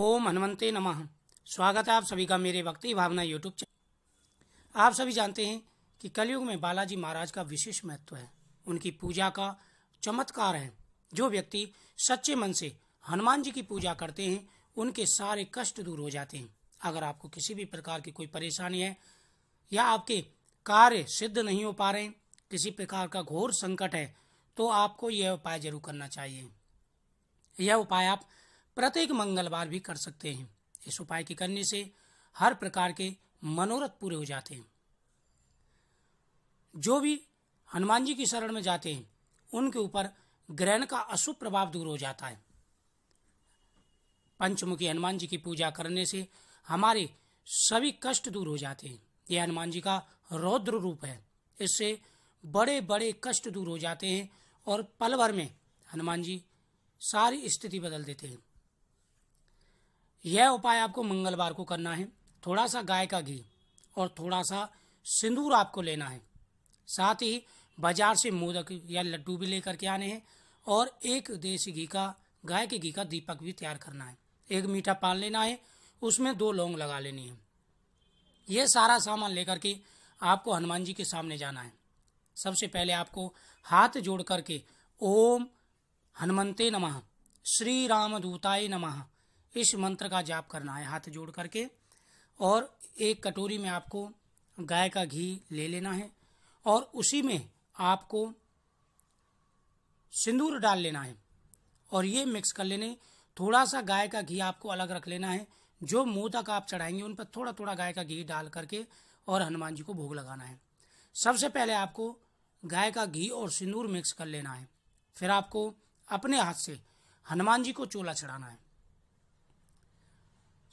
ओम हनुमते नमः स्वागत है आप सभी का मेरे भक्ति भावना यूट्यूब चैनल आप सभी जानते हैं कि कलयुग में बालाजी महाराज का विशेष महत्व है उनकी पूजा का चमत्कार है जो व्यक्ति सच्चे मन से हनुमान जी की पूजा करते हैं उनके सारे कष्ट दूर हो जाते हैं अगर आपको किसी भी प्रकार की कोई परेशानी है या आपके कार्य सिद्ध नहीं हो पा रहे किसी प्रकार का घोर संकट है तो आपको यह उपाय जरूर करना चाहिए यह उपाय आप प्रत्येक मंगलवार भी कर सकते हैं इस उपाय के करने से हर प्रकार के मनोरथ पूरे हो जाते हैं जो भी हनुमान जी की शरण में जाते हैं उनके ऊपर ग्रहण का अशुभ प्रभाव दूर हो जाता है पंचमुखी हनुमान जी की पूजा करने से हमारे सभी कष्ट दूर हो जाते हैं यह हनुमान जी का रौद्र रूप है इससे बड़े बड़े कष्ट दूर हो जाते हैं और पलभर में हनुमान जी सारी स्थिति बदल देते हैं यह उपाय आपको मंगलवार को करना है थोड़ा सा गाय का घी और थोड़ा सा सिंदूर आपको लेना है साथ ही बाजार से मोदक या लड्डू भी लेकर के आने हैं और एक देसी घी का गाय के घी का दीपक भी तैयार करना है एक मीठा पान लेना है उसमें दो लौंग लगा लेनी है यह सारा सामान लेकर के आपको हनुमान जी के सामने जाना है सबसे पहले आपको हाथ जोड़ करके ओम हनुमते नमः श्री राम दूताय नमः इस मंत्र का जाप करना है हाथ जोड़ करके और एक कटोरी में आपको गाय का घी ले लेना है और उसी में आपको सिंदूर डाल लेना है और ये मिक्स कर लेने थोड़ा सा गाय का घी आपको अलग रख लेना है जो मोदक आप चढ़ाएंगे उन पर थोड़ा थोड़ा गाय का घी डाल करके और हनुमान जी को भोग लगाना है सबसे पहले आपको गाय का घी और सिंदूर मिक्स कर लेना है फिर आपको अपने हाथ से हनुमान जी को चोला चढ़ाना है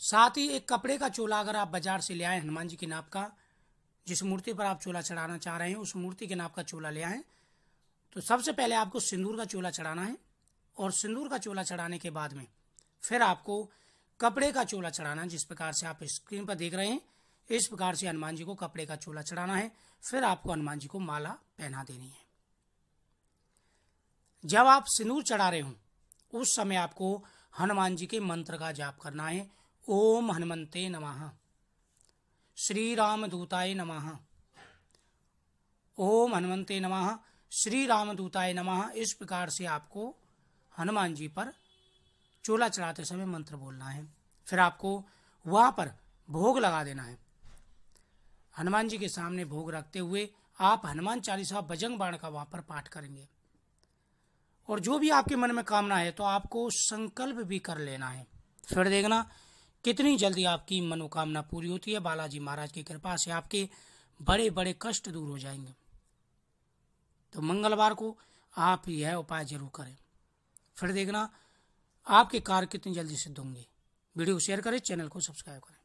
साथ ही एक कपड़े का चोला अगर आप बाजार से ले आए हनुमान जी के नाप का जिस मूर्ति पर आप चोला चढ़ाना चाह रहे हैं उस मूर्ति के नाप का चोला ले आए तो सबसे पहले आपको सिंदूर का चोला चढ़ाना है और सिंदूर का चोला चढ़ाने के बाद में फिर आपको कपड़े का चोला चढ़ाना जिस प्रकार से आप स्क्रीन पर देख रहे हैं इस प्रकार से हनुमान जी को कपड़े का चोला चढ़ाना है फिर आपको हनुमान जी को माला पहना देनी है जब आप सिंदूर चढ़ा रहे हो उस समय आपको हनुमान जी के मंत्र का जाप करना है ओम हनुमते नम श्री नम ओम हनुमते नम श्री नम इस प्रकार से आपको हनुमान जी पर चोला चढ़ाते समय मंत्र बोलना है फिर आपको वहाँ पर भोग लगा देना है हनुमान जी के सामने भोग रखते हुए आप हनुमान चालीसा बजंग बाण का वहाँ पर पाठ करेंगे और जो भी आपके मन में कामना है तो आपको संकल्प भी कर लेना है फिर देखना कितनी जल्दी आपकी मनोकामना पूरी होती है बालाजी महाराज की कृपा से आपके बड़े बड़े कष्ट दूर हो जाएंगे तो मंगलवार को आप यह उपाय जरूर करें फिर देखना आपके कार्य कितनी जल्दी सिद्ध होंगे वीडियो शेयर करें चैनल को सब्सक्राइब करें